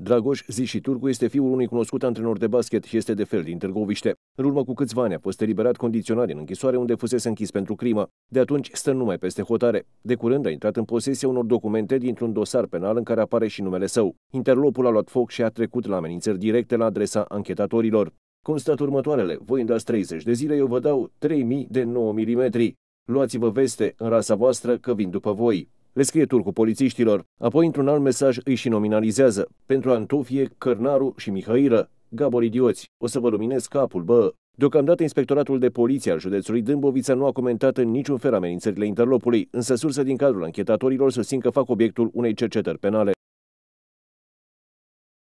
Dragoș Zișiturcu este fiul unui cunoscut antrenor de basket și este de fel din Târgoviște. În urmă cu câțiva ani a fost eliberat condiționat din închisoare unde fusese închis pentru crimă. De atunci stă numai peste hotare. De curând a intrat în posesie unor documente dintr-un dosar penal în care apare și numele său. Interlopul a luat foc și a trecut la amenințări directe la adresa anchetatorilor. Constat următoarele. Voi îmi dați 30 de zile, eu vă dau 3000 de 9 mm. Luați-vă veste în rasa voastră că vin după voi. Le scrie turcul polițiștilor. Apoi, într-un alt mesaj, îi și nominalizează. Pentru Antofie, Cărnaru și Mihailă. Gabor idioți, o să vă luminez capul, bă! Deocamdată, Inspectoratul de Poliție al județului Dâmbovița nu a comentat în niciun fel amenințările interlopului, însă surse din cadrul anchetatorilor susțin că fac obiectul unei cercetări penale.